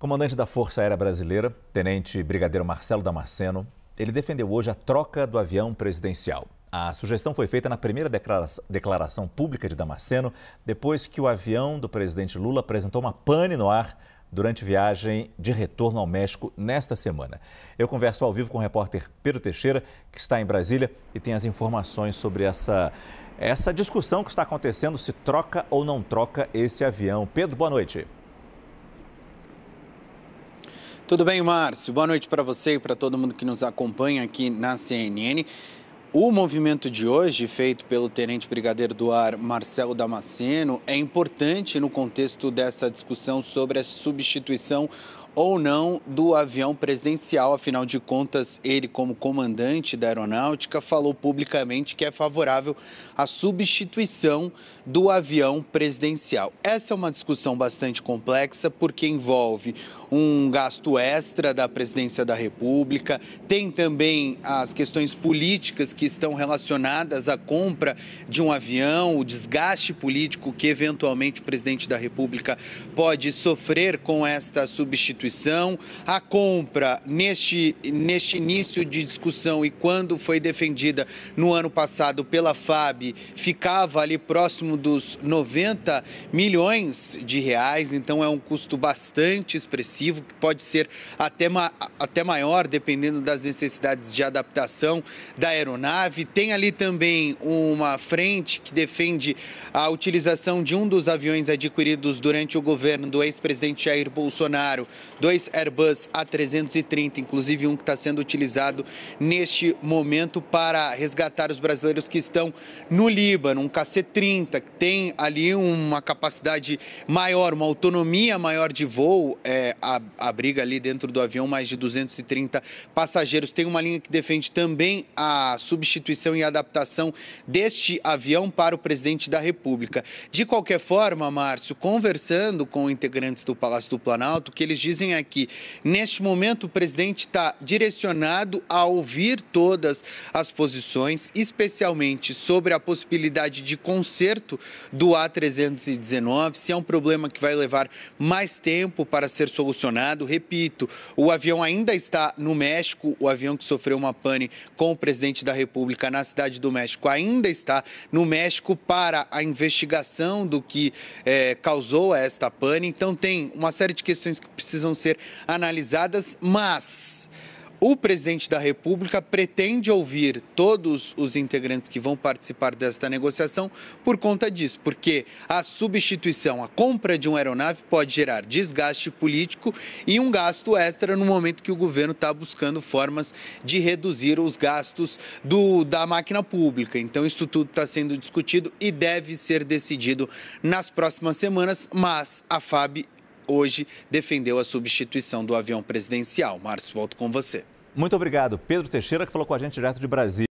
Comandante da Força Aérea Brasileira, Tenente Brigadeiro Marcelo Damasceno, ele defendeu hoje a troca do avião presidencial. A sugestão foi feita na primeira declaração pública de Damasceno, depois que o avião do presidente Lula apresentou uma pane no ar durante viagem de retorno ao México nesta semana. Eu converso ao vivo com o repórter Pedro Teixeira, que está em Brasília e tem as informações sobre essa, essa discussão que está acontecendo, se troca ou não troca esse avião. Pedro, boa noite. Tudo bem, Márcio? Boa noite para você e para todo mundo que nos acompanha aqui na CNN. O movimento de hoje, feito pelo Tenente Brigadeiro do Ar Marcelo Damasceno, é importante no contexto dessa discussão sobre a substituição ou não do avião presidencial. Afinal de contas, ele, como comandante da aeronáutica, falou publicamente que é favorável à substituição do avião presidencial. Essa é uma discussão bastante complexa porque envolve um gasto extra da presidência da República, tem também as questões políticas que estão relacionadas à compra de um avião, o desgaste político que eventualmente o presidente da República pode sofrer com esta substituição a compra, neste, neste início de discussão e quando foi defendida no ano passado pela FAB, ficava ali próximo dos 90 milhões de reais, então é um custo bastante expressivo, que pode ser até, ma até maior, dependendo das necessidades de adaptação da aeronave. Tem ali também uma frente que defende a utilização de um dos aviões adquiridos durante o governo do ex-presidente Jair Bolsonaro dois Airbus A330, inclusive um que está sendo utilizado neste momento para resgatar os brasileiros que estão no Líbano, um KC-30, que tem ali uma capacidade maior, uma autonomia maior de voo, é, abriga ali dentro do avião mais de 230 passageiros. Tem uma linha que defende também a substituição e adaptação deste avião para o presidente da República. De qualquer forma, Márcio, conversando com integrantes do Palácio do Planalto, que eles dizem aqui. Neste momento, o presidente está direcionado a ouvir todas as posições, especialmente sobre a possibilidade de conserto do A319, se é um problema que vai levar mais tempo para ser solucionado. Repito, o avião ainda está no México, o avião que sofreu uma pane com o presidente da República na cidade do México ainda está no México para a investigação do que eh, causou esta pane. Então, tem uma série de questões que precisam ser analisadas, mas o presidente da República pretende ouvir todos os integrantes que vão participar desta negociação por conta disso, porque a substituição, a compra de uma aeronave pode gerar desgaste político e um gasto extra no momento que o governo está buscando formas de reduzir os gastos do, da máquina pública. Então, isso tudo está sendo discutido e deve ser decidido nas próximas semanas, mas a FAB hoje defendeu a substituição do avião presidencial. Márcio, volto com você. Muito obrigado. Pedro Teixeira, que falou com a gente direto de Brasília.